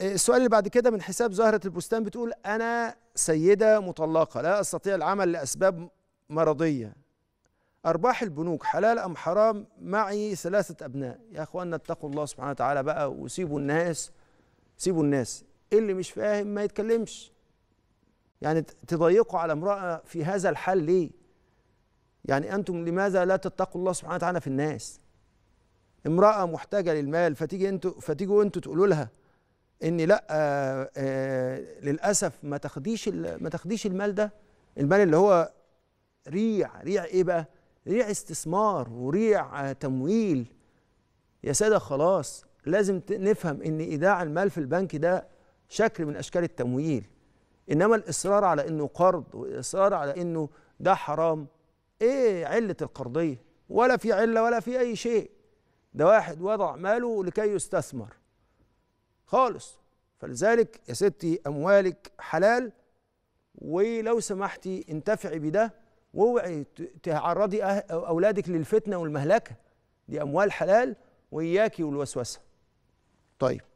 السؤال اللي بعد كده من حساب زهرة البستان بتقول أنا سيدة مطلقة لا أستطيع العمل لأسباب مرضية أرباح البنوك حلال أم حرام معي ثلاثة أبناء يا أخوانا اتقوا الله سبحانه وتعالى بقى وسيبوا الناس سيبوا الناس إيه اللي مش فاهم ما يتكلمش يعني تضيقوا على امرأة في هذا الحال ليه يعني أنتم لماذا لا تتقوا الله سبحانه وتعالى في الناس امرأة محتاجة للمال فتيجي انتوا فتيجوا انتوا تقولوا لها ان لا آآ آه، آآ آه، للاسف ما تاخديش ما تاخديش المال ده المال اللي هو ريع ريع ايه بقى ريع استثمار وريع آه، تمويل يا ساده خلاص لازم نفهم ان ايداع المال في البنك ده شكل من اشكال التمويل انما الاصرار على انه قرض والاصرار على انه ده حرام ايه عله القرضيه ولا في عله ولا في اي شيء ده واحد وضع ماله لكي يستثمر خالص فلذلك يا ستي اموالك حلال ولو سمحتي انتفعي بده واوعي تعرضي أه-، اولادك للفتنه والمهلكه دي اموال حلال واياكي والوسوسه طيب